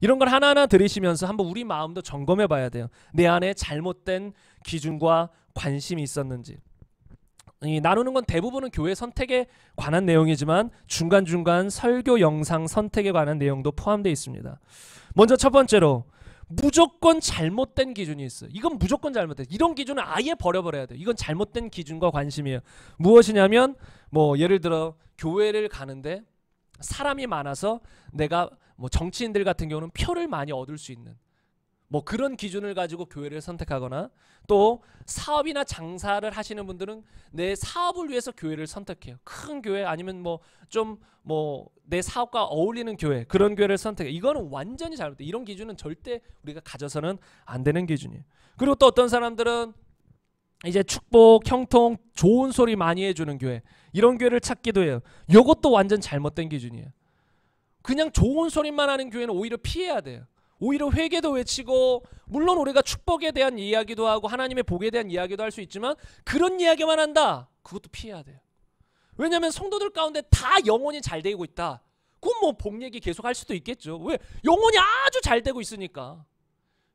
이런 걸 하나하나 들으시면서 한번 우리 마음도 점검해 봐야 돼요. 내 안에 잘못된 기준과 관심이 있었는지. 이 나누는 건 대부분은 교회 선택에 관한 내용이지만 중간중간 설교 영상 선택에 관한 내용도 포함되어 있습니다. 먼저 첫 번째로 무조건 잘못된 기준이 있어요. 이건 무조건 잘못된. 이런 기준은 아예 버려버려야 돼요. 이건 잘못된 기준과 관심이에요. 무엇이냐면 뭐 예를 들어 교회를 가는데 사람이 많아서 내가 뭐 정치인들 같은 경우는 표를 많이 얻을 수 있는 뭐 그런 기준을 가지고 교회를 선택하거나 또 사업이나 장사를 하시는 분들은 내 사업을 위해서 교회를 선택해요. 큰 교회 아니면 뭐 좀 뭐 내 사업과 어울리는 교회 그런 교회를 선택해. 이거는 완전히 잘못돼. 이런 기준은 절대 우리가 가져서는 안 되는 기준이에요. 그리고 또 어떤 사람들은 이제 축복, 형통, 좋은 소리 많이 해주는 교회 이런 교회를 찾기도 해요. 이것도 완전 잘못된 기준이에요. 그냥 좋은 소리만 하는 교회는 오히려 피해야 돼요. 오히려 회개도 외치고 물론 우리가 축복에 대한 이야기도 하고 하나님의 복에 대한 이야기도 할 수 있지만 그런 이야기만 한다. 그것도 피해야 돼요. 왜냐하면 성도들 가운데 다 영혼이 잘 되고 있다. 그건 뭐복 얘기 계속 할 수도 있겠죠. 왜? 영혼이 아주 잘 되고 있으니까.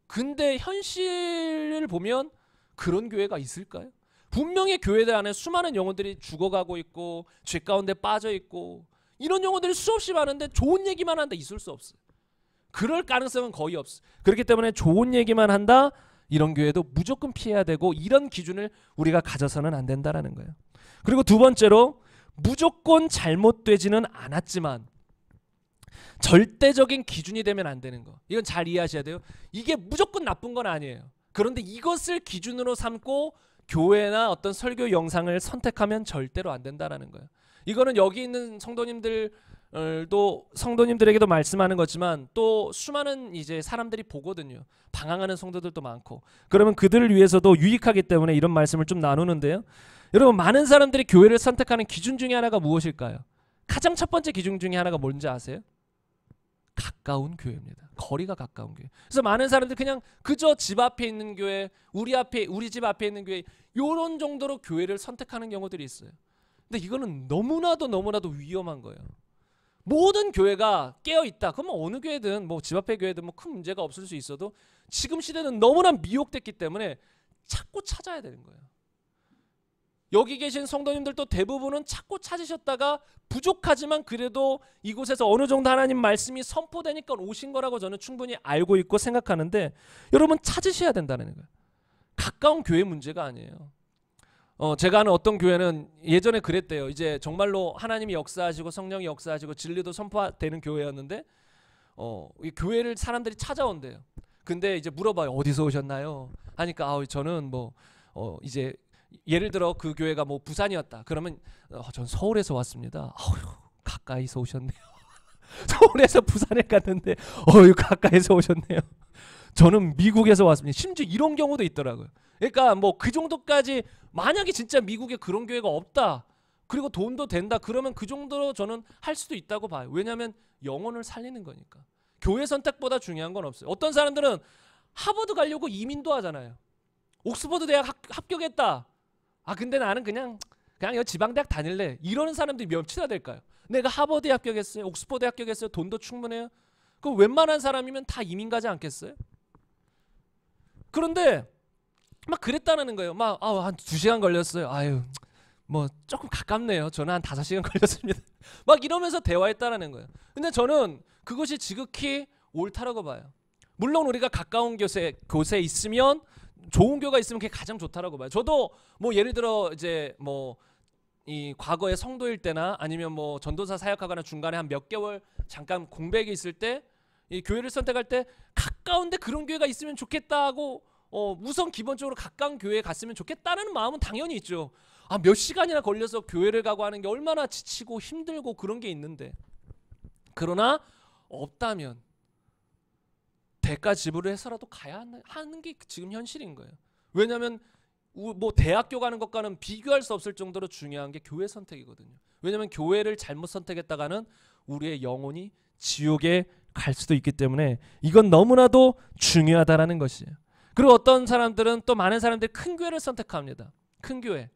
근데 현실을 보면 그런 교회가 있을까요? 분명히 교회들 안에 수많은 영혼들이 죽어가고 있고 죄 가운데 빠져 있고 이런 용어들이 수없이 많은데 좋은 얘기만 한다 있을 수 없어. 그럴 가능성은 거의 없어. 그렇기 때문에 좋은 얘기만 한다 이런 교회도 무조건 피해야 되고 이런 기준을 우리가 가져서는 안 된다라는 거예요. 그리고 두 번째로 무조건 잘못되지는 않았지만 절대적인 기준이 되면 안 되는 거. 이건 잘 이해하셔야 돼요. 이게 무조건 나쁜 건 아니에요. 그런데 이것을 기준으로 삼고 교회나 어떤 설교 영상을 선택하면 절대로 안 된다라는 거예요. 이거는 여기 있는 성도님들도 성도님들에게도 말씀하는 거지만 또 수많은 이제 사람들이 보거든요. 방황하는 성도들도 많고 그러면 그들을 위해서도 유익하기 때문에 이런 말씀을 좀 나누는데요. 여러분 많은 사람들이 교회를 선택하는 기준 중에 하나가 무엇일까요? 가장 첫 번째 기준 중에 하나가 뭔지 아세요? 가까운 교회입니다. 거리가 가까운 교회. 그래서 많은 사람들이 그냥 그저 집 앞에 있는 교회, 우리 앞에 우리 집 앞에 있는 교회 요런 정도로 교회를 선택하는 경우들이 있어요. 근데 이거는 너무나도 너무나도 위험한 거예요. 모든 교회가 깨어 있다. 그러면 뭐 어느 교회든 뭐집 앞에 교회든 뭐 큰 문제가 없을 수 있어도 지금 시대는 너무나 미혹됐기 때문에 찾고 찾아야 되는 거예요. 여기 계신 성도님들도 대부분은 찾고 찾으셨다가 부족하지만 그래도 이곳에서 어느 정도 하나님 말씀이 선포되니까 오신 거라고 저는 충분히 알고 있고 생각하는데 여러분 찾으셔야 된다는 거예요. 가까운 교회 문제가 아니에요. 어, 제가 아는 어떤 교회는 예전에 그랬대요. 이제 정말로 하나님이 역사하시고 성령이 역사하시고 진리도 선포되는 교회였는데 어, 이 교회를 사람들이 찾아온대요. 근데 이제 물어봐요. 어디서 오셨나요? 하니까 아, 저는 뭐 어, 이제 예를 들어 그 교회가 뭐 부산이었다. 그러면 어, 전 서울에서 왔습니다. 아유, 가까이서 오셨네요. 서울에서 부산에 갔는데 어유 가까이서 오셨네요. 저는 미국에서 왔습니다. 심지어 이런 경우도 있더라고요. 그러니까 뭐 그 정도까지 만약에 진짜 미국에 그런 교회가 없다. 그리고 돈도 된다. 그러면 그 정도로 저는 할 수도 있다고 봐요. 왜냐하면 영혼을 살리는 거니까. 교회 선택보다 중요한 건 없어요. 어떤 사람들은 하버드 가려고 이민도 하잖아요. 옥스퍼드 대학 합, 합격했다. 아 근데 나는 그냥 그냥 지방 대학 다닐래. 이러는 사람들이 몇이나 될까요? 내가 하버드 합격했어요. 옥스퍼드 합격했어요. 돈도 충분해요. 그 웬만한 사람이면 다 이민 가지 않겠어요? 그런데 막그랬다는 거예요. 막아한두 시간 걸렸어요. 아유 뭐 조금 가깝네요. 저는 한다 시간 걸렸습니다. 막 이러면서 대화했다라는 거예요. 근데 저는 그것이 지극히 옳다라고 봐요. 물론 우리가 가까운 교세 교세 있으면 좋은 교가 있으면 그게 가장 좋다라고 봐요. 저도 뭐 예를 들어 이제 뭐 이 과거에 성도일 때나 아니면 뭐 전도사 사역하거나 중간에 한 몇 개월 잠깐 공백이 있을 때 이 교회를 선택할 때 가까운데 그런 교회가 있으면 좋겠다고 어, 우선 기본적으로 가까운 교회에 갔으면 좋겠다는 마음은 당연히 있죠. 아, 몇 시간이나 걸려서 교회를 가고 하는 게 얼마나 지치고 힘들고 그런 게 있는데. 그러나 없다면 대가 지불을 해서라도 가야 하는 게 지금 현실인 거예요. 왜냐하면 뭐 대학교 가는 것과는 비교할 수 없을 정도로 중요한 게 교회 선택이거든요. 왜냐하면 교회를 잘못 선택했다가는 우리의 영혼이 지옥에 갈 수도 있기 때문에 이건 너무나도 중요하다라는 것이에요. 그리고 어떤 사람들은 또 많은 사람들이 큰 교회를 선택합니다. 큰 교회.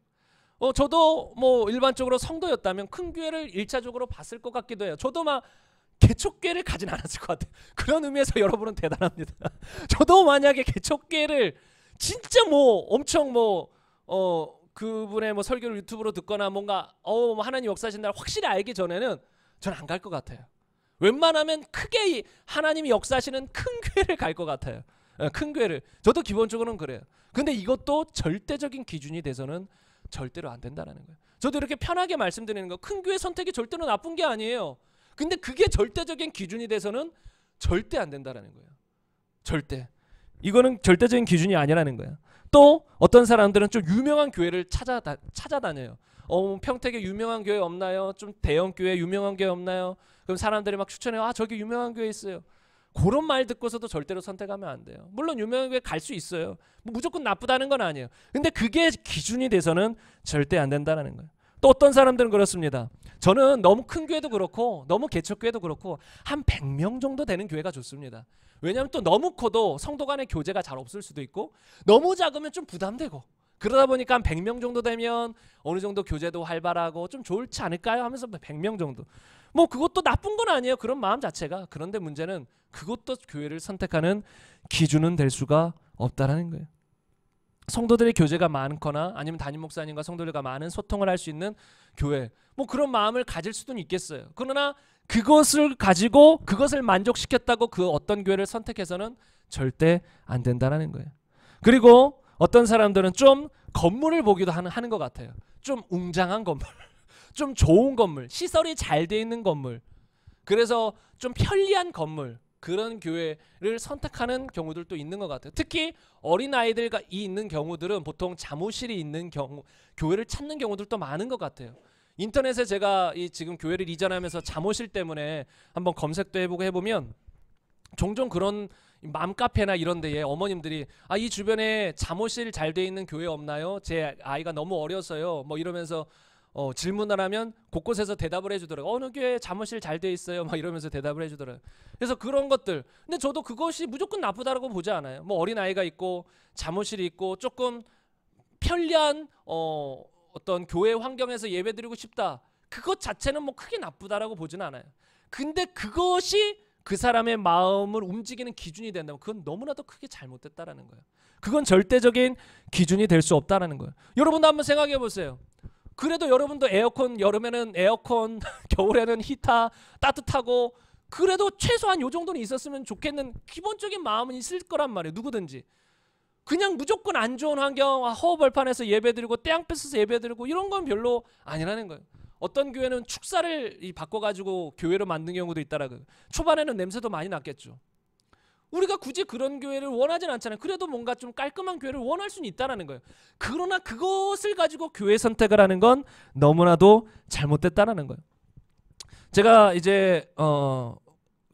어, 저도 뭐 일반적으로 성도였다면 큰 교회를 일차적으로 봤을 것 같기도 해요. 저도 막 개척교회를 가진 않았을 것 같아요. 그런 의미에서 여러분은 대단합니다. 저도 만약에 개척교회를 진짜 뭐 엄청 뭐 어, 그분의 뭐 설교를 유튜브로 듣거나 뭔가 어 뭐 하나님 역사하신다 확실히 알기 전에는 저는 안 갈 것 같아요. 웬만하면 크게 하나님이 역사하시는 큰 교회를 갈 것 같아요. 예, 큰 교회를 저도 기본적으로는 그래요. 근데 이것도 절대적인 기준이 돼서는 절대로 안 된다라는 거예요. 저도 이렇게 편하게 말씀드리는 거큰 교회 선택이 절대로 나쁜 게 아니에요. 근데 그게 절대적인 기준이 돼서는 절대 안 된다라는 거예요. 절대. 이거는 절대적인 기준이 아니라는 거예요. 또 어떤 사람들은 좀 유명한 교회를 찾아다, 찾아다녀요. 어, 뭐 평택에 유명한 교회 없나요? 좀 대형 교회 유명한 교회 없나요? 그럼 사람들이 막 추천해요. 아 저기 유명한 교회 있어요. 그런 말 듣고서도 절대로 선택하면 안 돼요. 물론 유명하게 갈수 있어요. 뭐 무조건 나쁘다는 건 아니에요. 근데 그게 기준이 돼서는 절대 안된다는 거예요. 또 어떤 사람들은 그렇습니다. 저는 너무 큰 교회도 그렇고 너무 개척 교회도 그렇고 한 100명 정도 되는 교회가 좋습니다. 왜냐하면 또 너무 커도 성도 간의 교제가 잘 없을 수도 있고 너무 작으면 좀 부담되고 그러다 보니까 한 100명 정도 되면 어느 정도 교제도 활발하고 좀 좋지 않을까요 하면서 100명 정도 뭐 그것도 나쁜 건 아니에요 그런 마음 자체가 그런데 문제는 그것도 교회를 선택하는 기준은 될 수가 없다라는 거예요. 성도들의 교제가 많거나 아니면 담임 목사님과 성도들과 많은 소통을 할 수 있는 교회 뭐 그런 마음을 가질 수는 있겠어요. 그러나 그것을 가지고 그것을 만족시켰다고 그 어떤 교회를 선택해서는 절대 안 된다라는 거예요. 그리고 어떤 사람들은 좀 건물을 보기도 하는, 하는 것 같아요. 좀 웅장한 건물, 좀 좋은 건물, 시설이 잘 돼 있는 건물, 그래서 좀 편리한 건물, 그런 교회를 선택하는 경우들도 있는 것 같아요. 특히 어린 아이들이 있는 경우들은 보통 자모실이 있는 경우 교회를 찾는 경우들도 많은 것 같아요. 인터넷에 제가 이 지금 교회를 이전하면서 잠오실 때문에 한번 검색도 해보고 해보면 종종 그런 맘카페나 이런 데에 어머님들이 아 이 주변에 잠오실 잘 돼 있는 교회 없나요? 제 아이가 너무 어려서요. 뭐 이러면서 어, 질문을 하면 곳곳에서 대답을 해주더라고요. 어느 교회 잠원실 잘 돼 있어요. 막 이러면서 대답을 해주더라고요. 그래서 그런 것들. 근데 저도 그것이 무조건 나쁘다고 보지 않아요. 뭐 어린 아이가 있고 잠원실이 있고 조금 편리한 어, 어떤 교회 환경에서 예배드리고 싶다. 그것 자체는 뭐 크게 나쁘다고 보지는 않아요. 근데 그것이 그 사람의 마음을 움직이는 기준이 된다면 그건 너무나도 크게 잘못됐다라는 거예요. 그건 절대적인 기준이 될 수 없다라는 거예요. 여러분도 한번 생각해 보세요. 그래도 여러분도 에어컨 여름에는 에어컨, 겨울에는 히타 따뜻하고 그래도 최소한 요 정도는 있었으면 좋겠는 기본적인 마음은 있을 거란 말이에요. 누구든지. 그냥 무조건 안 좋은 환경, 아, 허허벌판에서 예배드리고 태양볕에서 예배드리고 이런 건 별로 아니라는 거예요. 어떤 교회는 축사를 바꿔가지고 교회로 만든 경우도 있다라고. 초반에는 냄새도 많이 났겠죠. 우리가 굳이 그런 교회를 원하진 않잖아요. 그래도 뭔가 좀 깔끔한 교회를 원할 수는 있다라는 거예요. 그러나 그것을 가지고 교회 선택을 하는 건 너무나도 잘못됐다라는 거예요. 제가 이제 어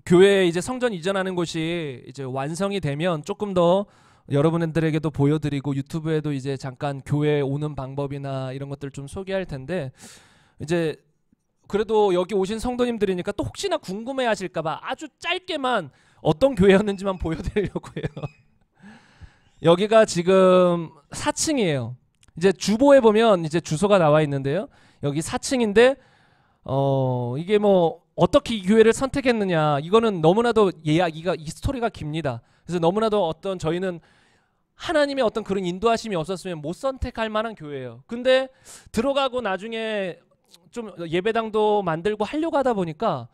교회 이제 성전 이전하는 곳이 이제 완성이 되면 조금 더 여러분들에게도 보여드리고 유튜브에도 이제 잠깐 교회 오는 방법이나 이런 것들 좀 소개할 텐데 이제 그래도 여기 오신 성도님들이니까 또 혹시나 궁금해 하실까봐 아주 짧게만 어떤 교회였는지만 보여드리려고 해요. 여기가 지금 4층이에요. 이제 주보에 보면 이제 주소가 나와 있는데요. 여기 4층인데 어 이게 뭐 어떻게 이 교회를 선택했느냐 이거는 너무나도 이야기가 이 스토리가 깁니다. 그래서 너무나도 어떤 저희는 하나님의 어떤 그런 인도하심이 없었으면 못 선택할 만한 교회예요. 근데 들어가고 나중에 좀 예배당도 만들고 하려고 하다 보니까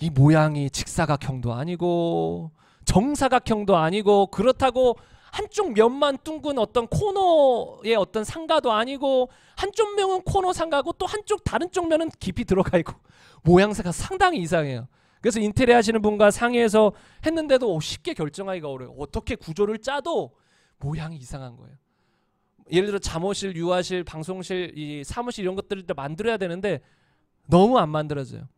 이 모양이 직사각형도 아니고 정사각형도 아니고 그렇다고 한쪽 면만 둥근 어떤 코너의 어떤 상가도 아니고 한쪽 면은 코너 상가고 또 한쪽 다른 쪽 면은 깊이 들어가 있고 모양새가 상당히 이상해요. 그래서 인테리어 하시는 분과 상의해서 했는데도 쉽게 결정하기가 어려워요. 어떻게 구조를 짜도 모양이 이상한 거예요. 예를 들어 잠옷실, 유아실, 방송실, 이 사무실 이런 것들을 만들어야 되는데 너무 안 만들어져요.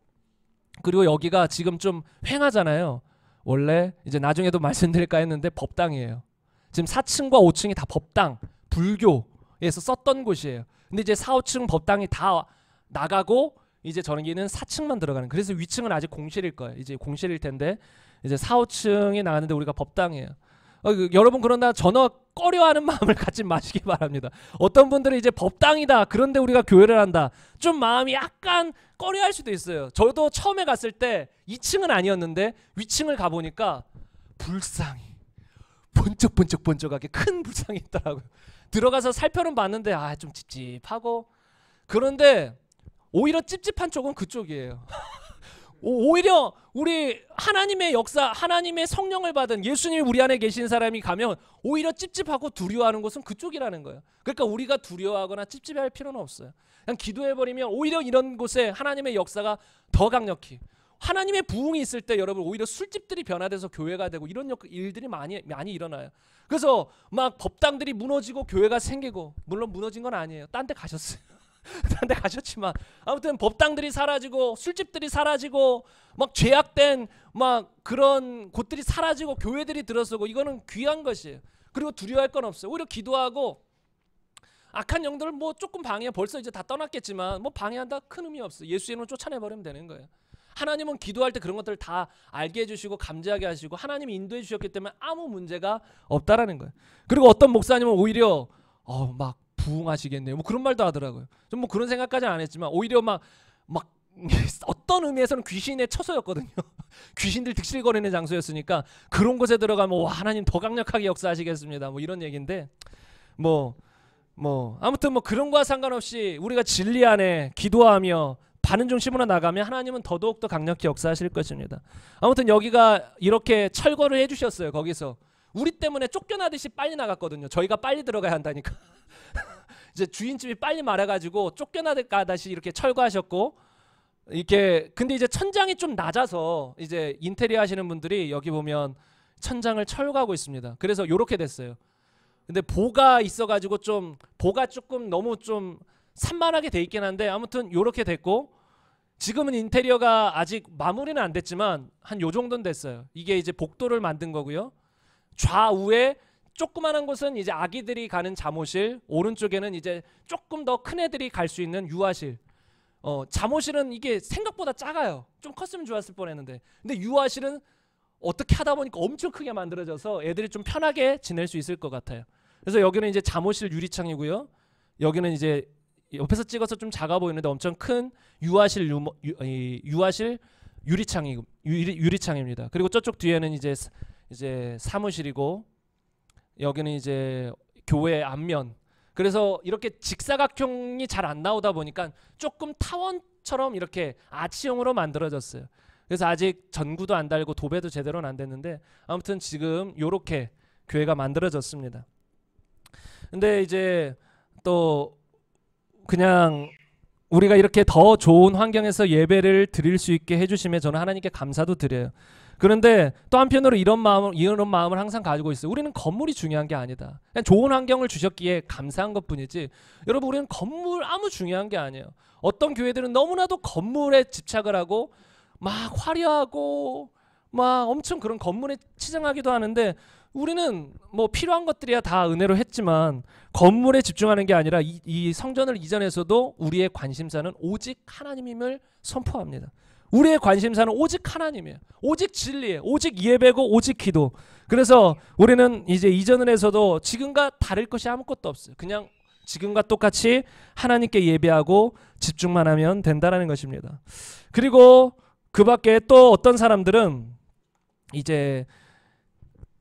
그리고 여기가 지금 좀 횡하잖아요. 원래 이제 나중에도 말씀드릴까 했는데 법당이에요. 지금 4층과 5층이 다 법당, 불교에서 썼던 곳이에요. 근데 이제 4, 5층 법당이 다 나가고 이제 전기는 4층만 들어가는. 그래서 위층은 아직 공실일 거예요. 이제 공실일 텐데 이제 4, 5층이 나가는데 우리가 법당이에요. 어, 그 여러분 그러나 전화 꺼려하는 마음을 갖지 마시기 바랍니다. 어떤 분들은 이제 법당이다. 그런데 우리가 교회를 한다. 좀 마음이 약간 꺼려할 수도 있어요. 저도 처음에 갔을 때 2층은 아니었는데 위층을 가보니까 불상이 번쩍번쩍번쩍하게 큰 불상이 있더라고요. 들어가서 살펴는 봤는데 아 좀 찝찝하고 그런데 오히려 찝찝한 쪽은 그쪽이에요. 오히려 우리 하나님의 역사, 하나님의 성령을 받은 예수님이 우리 안에 계신 사람이 가면 오히려 찝찝하고 두려워하는 곳은 그쪽이라는 거예요. 그러니까 우리가 두려워하거나 찝찝할 필요는 없어요. 그냥 기도해버리면 오히려 이런 곳에 하나님의 역사가 더 강력히 하나님의 부흥이 있을 때 여러분 오히려 술집들이 변화돼서 교회가 되고 이런 일들이 많이 많이 일어나요. 그래서 막 법당들이 무너지고 교회가 생기고 물론 무너진 건 아니에요. 딴 데 가셨어요. 다른 데 가셨지만 아무튼 법당들이 사라지고 술집들이 사라지고 막 죄악된 막 그런 곳들이 사라지고 교회들이 들어서고 이거는 귀한 것이에요. 그리고 두려워할 건 없어요. 오히려 기도하고 악한 영들을 뭐 조금 방해 벌써 이제 다 떠났겠지만 뭐 방해한다 큰 의미 없어요. 예수님이 쫓아내버리면 되는 거예요. 하나님은 기도할 때 그런 것들을 다 알게 해주시고 감지하게 하시고 하나님이 인도해 주셨기 때문에 아무 문제가 없다라는 거예요. 그리고 어떤 목사님은 오히려 어, 막 부흥하시겠네요. 뭐 그런 말도 하더라고요. 전뭐 그런 생각까지안 했지만 오히려 막 막 어떤 의미에서는 귀신의 처소였거든요. 귀신들 득실거리는 장소였으니까 그런 곳에 들어가면 와 하나님 더 강력하게 역사하시겠습니다. 뭐 이런 얘기인데 뭐뭐 뭐 아무튼 뭐 그런 거와 상관없이 우리가 진리 안에 기도하며 바른 중심으로 나가면 하나님은 더더욱 더 강력히 역사하실 것입니다. 아무튼 여기가 이렇게 철거를 해주셨어요. 거기서 우리 때문에 쫓겨나듯이 빨리 나갔거든요. 저희가 빨리 들어가야 한다니까. 이제 주인집이 빨리 말아가지고 쫓겨나듯시 이렇게 철거하셨고 이렇게 근데 이제 천장이 좀 낮아서 이제 인테리어 하시는 분들이 여기 보면 천장을 철거하고 있습니다. 그래서 요렇게 됐어요. 근데 보가 있어가지고 좀 보가 조금 너무 좀 산만하게 돼 있긴 한데 아무튼 요렇게 됐고 지금은 인테리어가 아직 마무리는 안 됐지만 한 요 정도는 됐어요. 이게 이제 복도를 만든 거고요. 좌우에 조그만한 곳은 이제 아기들이 가는 잠옷실, 오른쪽에는 이제 조금 더 큰 애들이 갈 수 있는 유아실. 어, 잠옷실은 이게 생각보다 작아요. 좀 컸으면 좋았을 뻔했는데. 근데 유아실은 어떻게 하다 보니까 엄청 크게 만들어져서 애들이 좀 편하게 지낼 수 있을 것 같아요. 그래서 여기는 이제 잠옷실 유리창이고요. 여기는 이제 옆에서 찍어서 좀 작아 보이는데 엄청 큰 유아실 유, 유 아실 유리창이 유리, 유리창입니다. 그리고 저쪽 뒤에는 이제 이제 사무실이고 여기는 이제 교회 안면. 그래서 이렇게 직사각형이 잘 안 나오다 보니까 조금 타원처럼 이렇게 아치형으로 만들어졌어요. 그래서 아직 전구도 안 달고 도배도 제대로안 됐는데 아무튼 지금 요렇게 교회가 만들어졌습니다. 근데 이제 또 그냥 우리가 이렇게 더 좋은 환경에서 예배를 드릴 수 있게 해주심에 저는 하나님께 감사도 드려요. 그런데 또 한편으로 이런 마음을 이런 마음을 항상 가지고 있어요. 우리는 건물이 중요한 게 아니다. 그냥 좋은 환경을 주셨기에 감사한 것뿐이지. 여러분 우리는 건물 아무 중요한 게 아니에요. 어떤 교회들은 너무나도 건물에 집착을 하고 막 화려하고 막 엄청 그런 건물에 치장하기도 하는데 우리는 뭐 필요한 것들이야 다 은혜로 했지만 건물에 집중하는 게 아니라 이, 이 성전을 이전에서도 우리의 관심사는 오직 하나님임을 선포합니다. 우리의 관심사는 오직 하나님이에요. 오직 진리에 오직 예배고 오직 기도. 그래서 우리는 이제 이전을 해서도 지금과 다를 것이 아무것도 없어요. 그냥 지금과 똑같이 하나님께 예배하고 집중만 하면 된다라는 것입니다. 그리고 그 밖에 또 어떤 사람들은 이제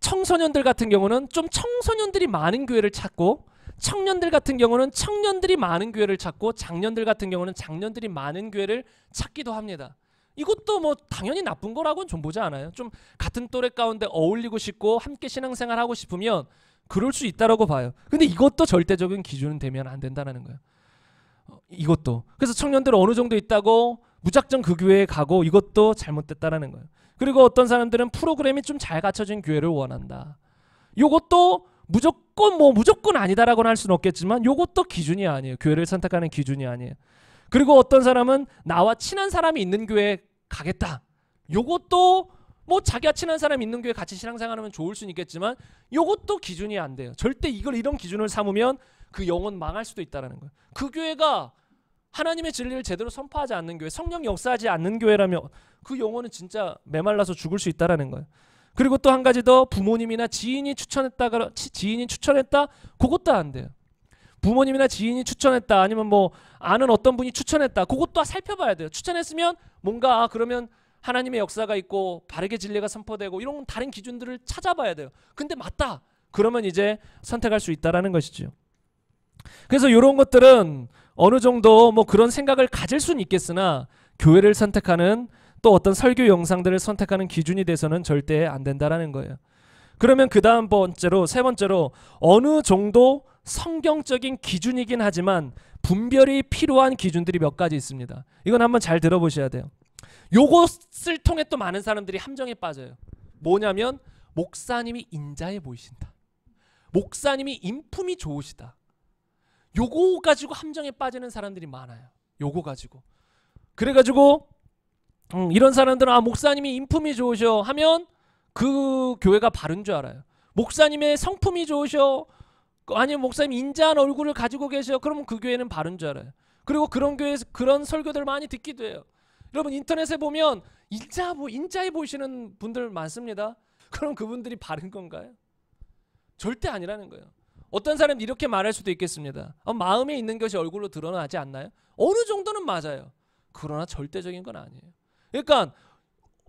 청소년들 같은 경우는 좀 청소년들이 많은 교회를 찾고 청년들 같은 경우는 청년들이 많은 교회를 찾고 장년들 같은 경우는 장년들이 많은 교회를 찾기도 합니다. 이것도 뭐 당연히 나쁜 거라고는 좀 보지 않아요. 좀 같은 또래 가운데 어울리고 싶고 함께 신앙생활 하고 싶으면 그럴 수 있다라고 봐요. 근데 이것도 절대적인 기준은 되면 안 된다라는 거예요. 어, 이것도 그래서 청년들 어느 정도 있다고 무작정 그 교회에 가고 이것도 잘못됐다라는 거예요. 그리고 어떤 사람들은 프로그램이 좀 잘 갖춰진 교회를 원한다. 요것도 무조건 뭐 무조건 아니다라고는 할 수는 없겠지만 요것도 기준이 아니에요. 교회를 선택하는 기준이 아니에요. 그리고 어떤 사람은 나와 친한 사람이 있는 교회 가겠다. 요것도 뭐 자기가 친한 사람 있는 교회 같이 신앙생활하면 좋을 수 있겠지만 요것도 기준이 안 돼요. 절대 이걸 이런 기준을 삼으면 그 영혼 망할 수도 있다라는 거예요. 그 교회가 하나님의 진리를 제대로 선포하지 않는 교회, 성령 역사하지 않는 교회라면 그 영혼은 진짜 메말라서 죽을 수 있다라는 거예요. 그리고 또 한 가지 더 부모님이나 지인이 추천했다 지인이 추천했다 그것도 안 돼요. 부모님이나 지인이 추천했다 아니면 뭐 아는 어떤 분이 추천했다 그것도 살펴봐야 돼요. 추천했으면 뭔가 아, 그러면 하나님의 역사가 있고 바르게 진리가 선포되고 이런 다른 기준들을 찾아봐야 돼요. 근데 맞다. 그러면 이제 선택할 수 있다라는 것이죠. 그래서 이런 것들은 어느 정도 뭐 그런 생각을 가질 수는 있겠으나 교회를 선택하는 또 어떤 설교 영상들을 선택하는 기준이 돼서는 절대 안 된다라는 거예요. 그러면 그 다음 번째로 세 번째로 어느 정도 성경적인 기준이긴 하지만 분별이 필요한 기준들이 몇 가지 있습니다. 이건 한번 잘 들어보셔야 돼요. 요것을 통해 또 많은 사람들이 함정에 빠져요. 뭐냐면 목사님이 인자해 보이신다. 목사님이 인품이 좋으시다. 요거 가지고 함정에 빠지는 사람들이 많아요. 요거 가지고. 그래가지고 음, 이런 사람들은 아 목사님이 인품이 좋으셔 하면 그 교회가 바른 줄 알아요. 목사님의 성품이 좋으셔 아니면 목사님 인자한 얼굴을 가지고 계셔 그러면 그 교회는 바른 줄 알아요. 그리고 그런 교회에서 그런 설교들 많이 듣기도 해요. 여러분 인터넷에 보면 인자 뭐 인자해 보시는 분들 많습니다. 그럼 그분들이 바른 건가요? 절대 아니라는 거예요. 어떤 사람 이렇게 말할 수도 있겠습니다. 아, 마음에 있는 것이 얼굴로 드러나지 않나요? 어느 정도는 맞아요. 그러나 절대적인 건 아니에요. 그러니까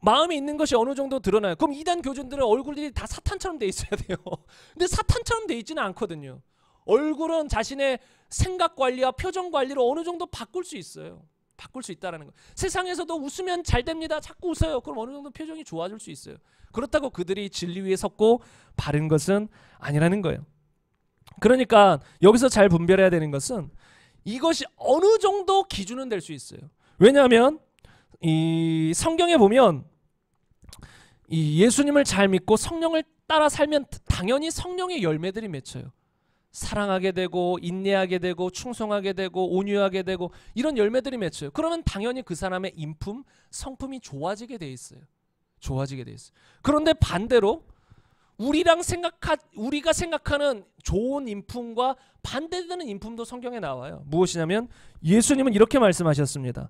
마음이 있는 것이 어느 정도 드러나요. 그럼 이단 교주들은 얼굴이 들다 사탄처럼 돼 있어야 돼요. 근데 사탄처럼 돼 있지는 않거든요. 얼굴은 자신의 생각 관리와 표정 관리를 어느 정도 바꿀 수 있어요. 바꿀 수 있다라는 거. 세상에서도 웃으면 잘 됩니다. 자꾸 웃어요. 그럼 어느 정도 표정이 좋아질 수 있어요. 그렇다고 그들이 진리 위에 섰고 바른 것은 아니라는 거예요. 그러니까 여기서 잘 분별해야 되는 것은 이것이 어느 정도 기준은 될 수 있어요. 왜냐하면 이 성경에 보면 이 예수님을 잘 믿고 성령을 따라 살면 당연히 성령의 열매들이 맺혀요. 사랑하게 되고 인내하게 되고 충성하게 되고 온유하게 되고 이런 열매들이 맺혀요. 그러면 당연히 그 사람의 인품, 성품이 좋아지게 돼 있어요. 좋아지게 돼 있어요. 그런데 반대로 우리랑 생각하 우리가 생각하는 좋은 인품과 반대되는 인품도 성경에 나와요. 무엇이냐면 예수님은 이렇게 말씀하셨습니다.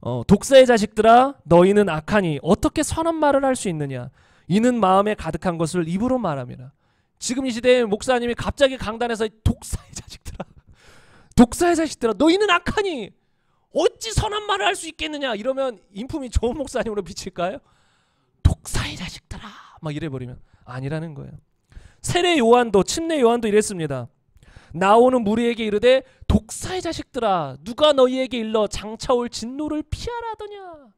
어, 독사의 자식들아 너희는 악하니 어떻게 선한 말을 할 수 있느냐 이는 마음에 가득한 것을 입으로 말함이라 지금 이 시대에 목사님이 갑자기 강단에서 독사의 자식들아 독사의 자식들아 너희는 악하니 어찌 선한 말을 할 수 있겠느냐 이러면 인품이 좋은 목사님으로 비칠까요? 독사의 자식들아 막 이래버리면 아니라는 거예요 세례 요한도 침례 요한도 이랬습니다 나오는 무리에게 이르되 독사의 자식들아 누가 너희에게 일러 장차올 진노를 피하라더냐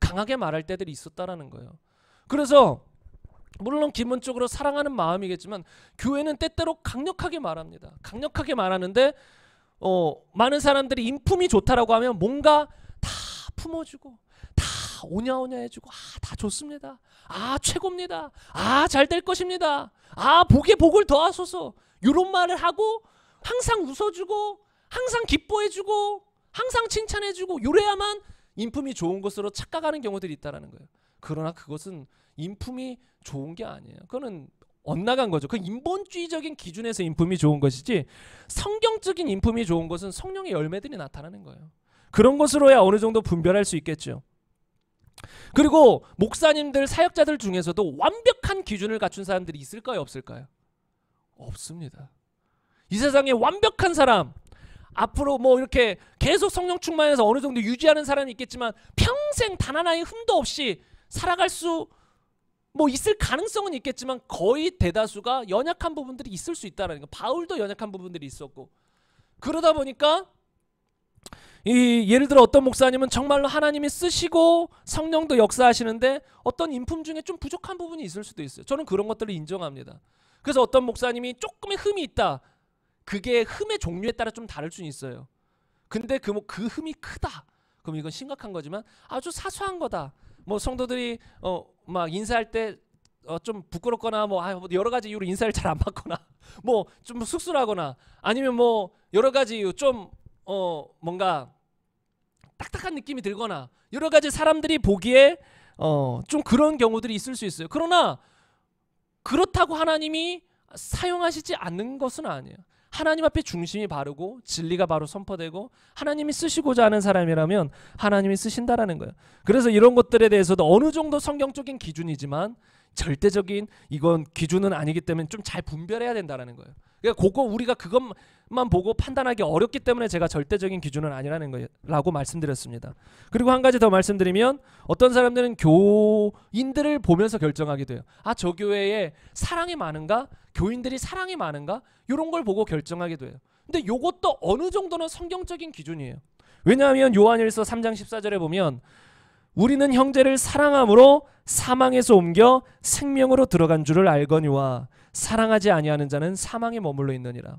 강하게 말할 때들이 있었다라는 거예요. 그래서 물론 기본적으로 사랑하는 마음이겠지만 교회는 때때로 강력하게 말합니다. 강력하게 말하는데 어, 많은 사람들이 인품이 좋다라고 하면 뭔가 다 품어주고 다 오냐오냐 해주고 아 다 좋습니다. 아 최고입니다. 아 잘 될 것입니다. 아 복에 복을 더하소서 이런 말을 하고 항상 웃어주고 항상 기뻐해주고 항상 칭찬해주고 요래야만 인품이 좋은 것으로 착각하는 경우들이 있다라는 거예요. 그러나 그것은 인품이 좋은 게 아니에요. 그거는 엇나간 거죠. 그 인본주의적인 기준에서 인품이 좋은 것이지 성경적인 인품이 좋은 것은 성령의 열매들이 나타나는 거예요. 그런 것으로야 어느 정도 분별할 수 있겠죠. 그리고 목사님들 사역자들 중에서도 완벽한 기준을 갖춘 사람들이 있을까요 없을까요? 없습니다. 이 세상에 완벽한 사람 앞으로 뭐 이렇게 계속 성령 충만해서 어느 정도 유지하는 사람이 있겠지만 평생 단 하나의 흠도 없이 살아갈 수 뭐 있을 가능성은 있겠지만 거의 대다수가 연약한 부분들이 있을 수 있다라는 거. 바울도 연약한 부분들이 있었고 그러다 보니까 이 예를 들어 어떤 목사님은 정말로 하나님이 쓰시고 성령도 역사하시는데 어떤 인품 중에 좀 부족한 부분이 있을 수도 있어요. 저는 그런 것들을 인정합니다. 그래서 어떤 목사님이 조금의 흠이 있다. 그게 흠의 종류에 따라 좀 다를 수는 있어요. 근데 그, 뭐, 그 흠이 크다. 그럼 이건 심각한 거지만 아주 사소한 거다. 뭐 성도들이 어 막 인사할 때어좀 부끄럽거나 뭐, 아, 뭐 여러 가지 이유로 인사를 잘 안 받거나 뭐 좀쑥스러거나 아니면 뭐 여러 가지 이유 좀어 뭔가 딱딱한 느낌이 들거나 여러 가지 사람들이 보기에 어좀 그런 경우들이 있을 수 있어요. 그러나 그렇다고 하나님이 사용하시지 않는 것은 아니에요. 하나님 앞에 중심이 바르고 진리가 바로 선포되고 하나님이 쓰시고자 하는 사람이라면 하나님이 쓰신다라는 거예요. 그래서 이런 것들에 대해서도 어느 정도 성경적인 기준이지만 절대적인 이건 기준은 아니기 때문에 좀 잘 분별해야 된다라는 거예요. 그러니까 그거 우리가 그것만 보고 판단하기 어렵기 때문에 제가 절대적인 기준은 아니라는 거라고 말씀드렸습니다. 그리고 한 가지 더 말씀드리면 어떤 사람들은 교인들을 보면서 결정하게 돼요. 아저 교회에 사랑이 많은가? 교인들이 사랑이 많은가? 이런 걸 보고 결정하게 돼요. 근데 이것도 어느 정도는 성경적인 기준이에요. 왜냐하면 요한일서 3장 14절에 보면 우리는 형제를 사랑함으로 사망에서 옮겨 생명으로 들어간 줄을 알거니와 사랑하지 아니하는 자는 사망에 머물러 있느니라.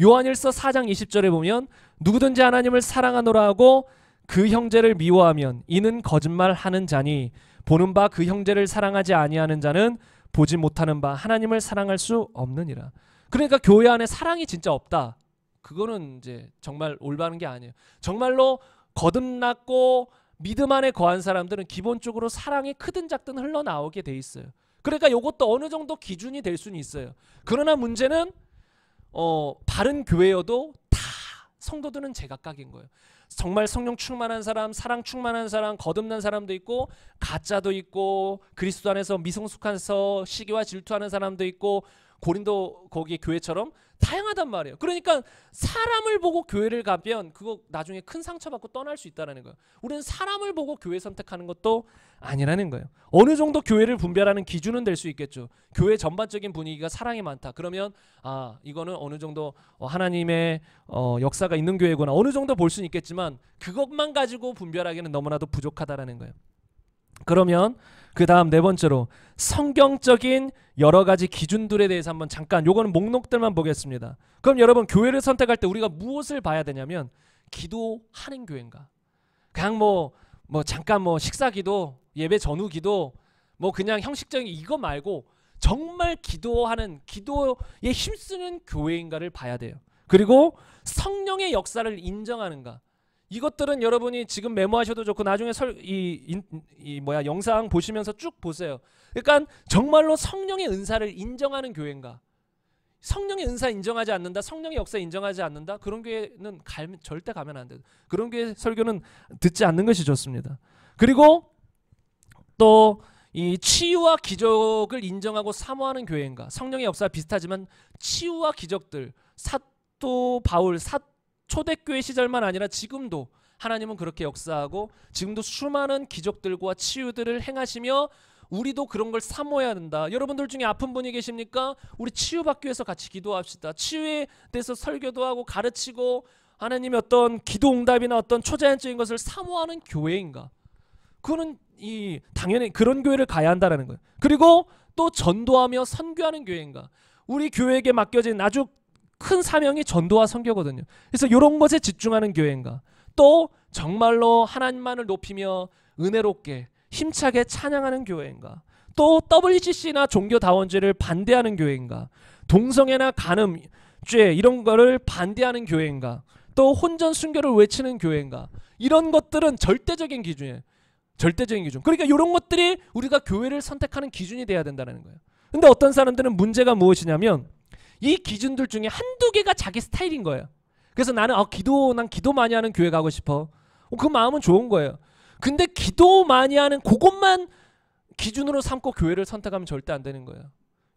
요한일서 4장 20절에 보면 누구든지 하나님을 사랑하노라 하고 그 형제를 미워하면 이는 거짓말하는 자니 보는 바 그 형제를 사랑하지 아니하는 자는 보지 못하는 바 하나님을 사랑할 수 없느니라. 그러니까 교회 안에 사랑이 진짜 없다. 그거는 이제 정말 올바른 게 아니에요. 정말로 거듭났고 믿음 안에 거한 사람들은 기본적으로 사랑이 크든 작든 흘러나오게 돼 있어요. 그러니까 이것도 어느 정도 기준이 될 수는 있어요. 그러나 문제는 어, 바른 교회여도 다 성도들은 제각각인 거예요. 정말 성령 충만한 사람, 사랑 충만한 사람, 거듭난 사람도 있고 가짜도 있고 그리스도 안에서 미성숙한서 시기와 질투하는 사람도 있고 고린도 거기 교회처럼 다양하단 말이에요. 그러니까 사람을 보고 교회를 가면 그거 나중에 큰 상처받고 떠날 수 있다라는 거예요. 우리는 사람을 보고 교회 선택하는 것도 아니라는 거예요. 어느 정도 교회를 분별하는 기준은 될 수 있겠죠. 교회 전반적인 분위기가 사랑이 많다. 그러면 아 이거는 어느 정도 하나님의 어, 역사가 있는 교회구나. 어느 정도 볼 수는 있겠지만 그것만 가지고 분별하기는 너무나도 부족하다라는 거예요. 그러면 그 다음 네 번째로 성경적인 여러 가지 기준들에 대해서 한번 잠깐 요거는 목록들만 보겠습니다. 그럼 여러분 교회를 선택할 때 우리가 무엇을 봐야 되냐면 기도하는 교회인가? 그냥 뭐뭐 뭐 잠깐 뭐 식사 기도, 예배 전후 기도, 뭐 그냥 형식적인 이거 말고 정말 기도하는 기도에 힘쓰는 교회인가를 봐야 돼요. 그리고 성령의 역사를 인정하는가? 이것들은 여러분이 지금 메모하셔도 좋고 나중에 설, 이, 이, 이 뭐야 영상 보시면서 쭉 보세요. 그러니까 정말로 성령의 은사를 인정하는 교회인가? 성령의 은사 인정하지 않는다. 성령의 역사 인정하지 않는다. 그런 교회는 갈, 절대 가면 안 돼. 그런 교회 설교는 듣지 않는 것이 좋습니다. 그리고 또 이 치유와 기적을 인정하고 사모하는 교회인가? 성령의 역사 비슷하지만 치유와 기적들 사도 바울 사 초대교회 시절만 아니라 지금도 하나님은 그렇게 역사하고 지금도 수많은 기적들과 치유들을 행하시며 우리도 그런 걸 사모해야 된다. 여러분들 중에 아픈 분이 계십니까? 우리 치유받기 위해서 같이 기도합시다. 치유에 대해서 설교도 하고 가르치고 하나님의 어떤 기도 응답이나 어떤 초자연적인 것을 사모하는 교회인가? 그거는 이 당연히 그런 교회를 가야 한다는 거예요. 그리고 또 전도하며 선교하는 교회인가? 우리 교회에게 맡겨진 아주 큰 사명이 전도와 성교거든요 그래서 이런 것에 집중하는 교회인가. 또 정말로 하나님만을 높이며 은혜롭게 힘차게 찬양하는 교회인가. 또 w c c 나 종교 다원제를 반대하는 교회인가. 동성애나 간음 죄 이런 거를 반대하는 교회인가. 또 혼전 순교를 외치는 교회인가. 이런 것들은 절대적인 기준이에요. 절대적인 기준. 그러니까 이런 것들이 우리가 교회를 선택하는 기준이 돼야 된다는 거예요. 근데 어떤 사람들은 문제가 무엇이냐면 이 기준들 중에 한두 개가 자기 스타일인 거예요. 그래서 나는 어, 기도 난 기도 많이 하는 교회 가고 싶어. 어, 그 마음은 좋은 거예요. 근데 기도 많이 하는 그것만 기준으로 삼고 교회를 선택하면 절대 안 되는 거예요.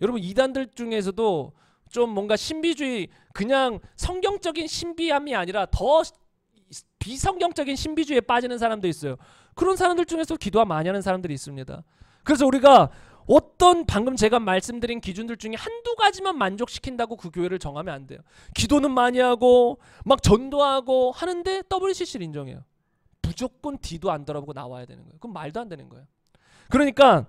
여러분 이단들 중에서도 좀 뭔가 신비주의 그냥 성경적인 신비함이 아니라 더 비성경적인 신비주의에 빠지는 사람도 있어요. 그런 사람들 중에서 기도가 많이 하는 사람들이 있습니다. 그래서 우리가 어떤 방금 제가 말씀드린 기준들 중에 한두 가지만 만족시킨다고 그 교회를 정하면 안 돼요. 기도는 많이 하고 막 전도하고 하는데 WCC를 인정해요. 무조건 뒤도 안 돌아보고 나와야 되는 거예요. 그럼 말도 안 되는 거예요. 그러니까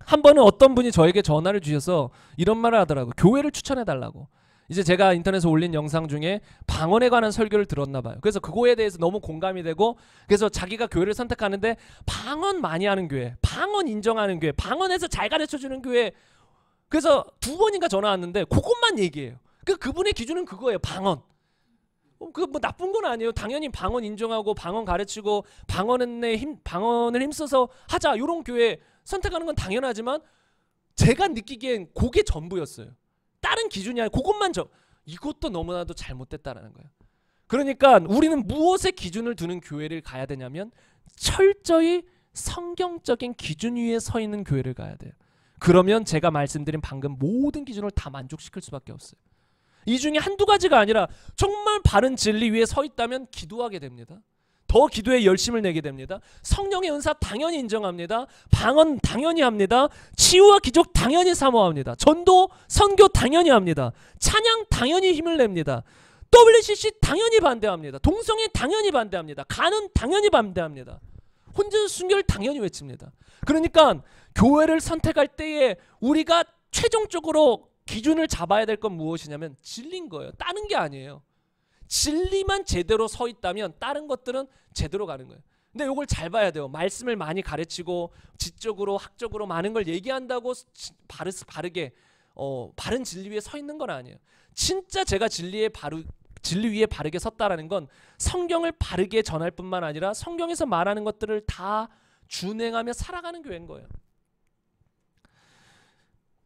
한 번은 어떤 분이 저에게 전화를 주셔서 이런 말을 하더라고요. 교회를 추천해 달라고. 이제 제가 인터넷에 올린 영상 중에 방언에 관한 설교를 들었나 봐요. 그래서 그거에 대해서 너무 공감이 되고 그래서 자기가 교회를 선택하는데 방언 많이 하는 교회, 방언 인정하는 교회, 방언에서 잘 가르쳐 주는 교회. 그래서 두 번인가 전화 왔는데 그것만 얘기해요. 그 그분의 기준은 그거예요. 방언. 그뭐 나쁜 건 아니에요. 당연히 방언 인정하고 방언 가르치고 방언에 힘 방언을 힘써서 하자. 요런 교회 선택하는 건 당연하지만 제가 느끼기엔 그게 전부였어요. 다른 기준이 아니고 그것만 적 이것도 너무나도 잘못됐다라는 거예요. 그러니까 우리는 무엇의 기준을 두는 교회를 가야 되냐면 철저히 성경적인 기준 위에 서 있는 교회를 가야 돼요. 그러면 제가 말씀드린 방금 모든 기준을 다 만족시킬 수밖에 없어요. 이 중에 한두 가지가 아니라 정말 바른 진리 위에 서 있다면 기도하게 됩니다. 더 기도에 열심을 내게 됩니다. 성령의 은사 당연히 인정합니다. 방언 당연히 합니다. 치유와 기적 당연히 사모합니다. 전도, 선교 당연히 합니다. 찬양 당연히 힘을 냅니다. WCC 당연히 반대합니다. 동성애 당연히 반대합니다. 가는 당연히 반대합니다. 혼전 순결 당연히 외칩니다. 그러니까 교회를 선택할 때에 우리가 최종적으로 기준을 잡아야 될 건 무엇이냐면 진린 거예요. 다른 게 아니에요. 진리만 제대로 서 있다면 다른 것들은 제대로 가는 거예요. 근데 이걸 잘 봐야 돼요. 말씀을 많이 가르치고 지적으로 학적으로 많은 걸 얘기한다고 바르, 바르게 어, 바른 진리 위에 서 있는 건 아니에요. 진짜 제가 진리에 바르 진리 위에 바르게 섰다라는 건 성경을 바르게 전할 뿐만 아니라 성경에서 말하는 것들을 다 준행하며 살아가는 교회인 거예요.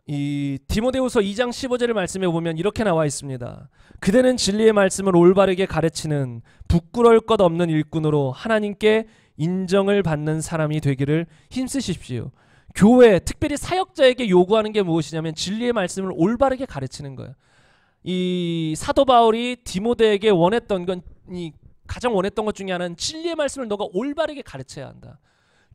이 디모데후서 2장 1 5절을말씀해 보면 이렇게 나와 있습니다. 그대는 진리의 말씀을 올바르게 가르치는 부끄러울 것 없는 일꾼으로 하나님께 인정을 받는 사람이 되기를 힘쓰십시오. 교회, 특별히 사역자에게 요구하는 게 무엇이냐면 진리의 말씀을 올바르게 가르치는 거예요. 이 사도 바울이 디모데에게 원했던 건이 가장 원했던 것 중에 하나는 진리의 말씀을 너가 올바르게 가르쳐야 한다.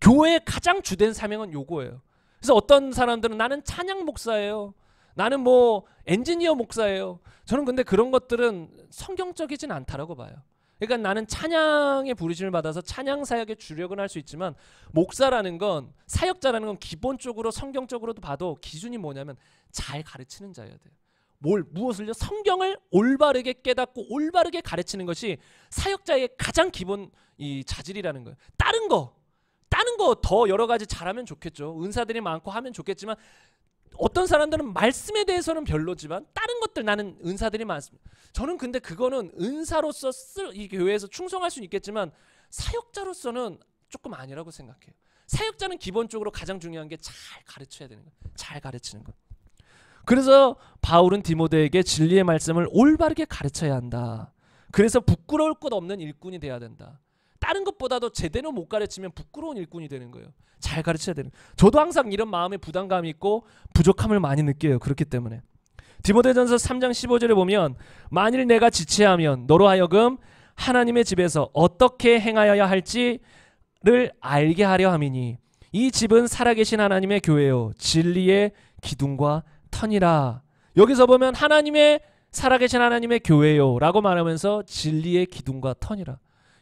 교회의 가장 주된 사명은 요거예요. 그래서 어떤 사람들은 나는 찬양 목사예요. 나는 뭐 엔지니어 목사예요. 저는 근데 그런 것들은 성경적이진 않다라고 봐요. 그러니까 나는 찬양의 부르심을 받아서 찬양 사역에 주력은 할 수 있지만 목사라는 건 사역자라는 건 기본적으로 성경적으로도 봐도 기준이 뭐냐면 잘 가르치는 자여야 돼요. 뭘 무엇을요? 성경을 올바르게 깨닫고 올바르게 가르치는 것이 사역자의 가장 기본 이 자질이라는 거예요. 다른 거 다른 거 더 여러 가지 잘하면 좋겠죠. 은사들이 많고 하면 좋겠지만 어떤 사람들은 말씀에 대해서는 별로지만 다른 것들 나는 은사들이 많습니다. 저는 근데 그거는 은사로서 쓸, 이 교회에서 충성할 수는 있겠지만 사역자로서는 조금 아니라고 생각해요. 사역자는 기본적으로 가장 중요한 게 잘 가르쳐야 되는 거예요. 잘 가르치는 거. 그래서 바울은 디모데에게 진리의 말씀을 올바르게 가르쳐야 한다. 그래서 부끄러울 것 없는 일꾼이 돼야 된다. 다른 것보다도 제대로 못 가르치면 부끄러운 일꾼이 되는 거예요. 잘 가르쳐야 되는. 저도 항상 이런 마음에 부담감이 있고 부족함을 많이 느껴요. 그렇기 때문에 디모데전서 3장 15절에 보면 만일 내가 지체하면 너로 하여금 하나님의 집에서 어떻게 행하여야 할지를 알게 하려 함이니 이 집은 살아계신 하나님의 교회요 진리의 기둥과 턴이라 여기서 보면 하나님의 살아계신 하나님의 교회요라고 말하면서 진리의 기둥과 턴이라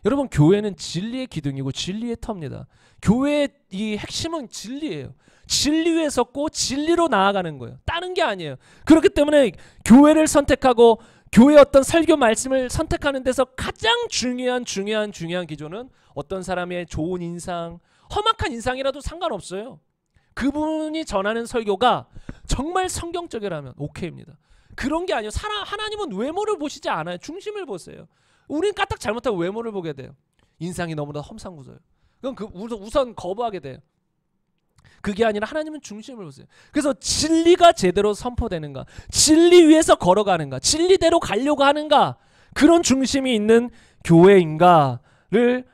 여러분 교회는 진리의 기둥이고 진리의 터입니다. 교회의 이 핵심은 진리예요. 진리 에 섰고 진리로 나아가는 거예요. 다른 게 아니에요. 그렇기 때문에 교회를 선택하고 교회 어떤 설교 말씀을 선택하는 데서 가장 중요한 중요한 중요한 기조는 어떤 사람의 좋은 인상, 험악한 인상이라도 상관없어요. 그분이 전하는 설교가 정말 성경적이라면 오케이입니다. 그런 게 아니에요. 하나님은 외모를 보시지 않아요. 중심을 보세요. 우린 까딱 잘못하고 외모를 보게 돼요. 인상이 너무나 험상궂어요. 그럼 그 우선 거부하게 돼요. 그게 아니라 하나님은 중심을 보세요. 그래서 진리가 제대로 선포되는가, 진리 위에서 걸어가는가, 진리대로 가려고 하는가 그런 중심이 있는 교회인가를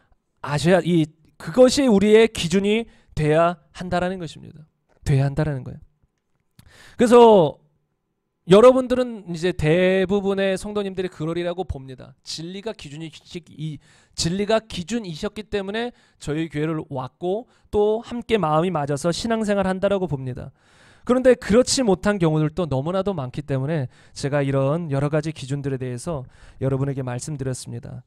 아셔야 이 그것이 우리의 기준이 돼야 한다라는 것입니다. 돼야 한다라는 거예요. 그래서 여러분들은 이제 대부분의 성도님들이 그러리라고 봅니다. 진리가 기준이 이 진리가 기준이셨기 때문에 저희 교회를 왔고 또 함께 마음이 맞아서 신앙생활 한다라고 봅니다. 그런데 그렇지 못한 경우들도 너무나도 많기 때문에 제가 이런 여러 가지 기준들에 대해서 여러분에게 말씀드렸습니다.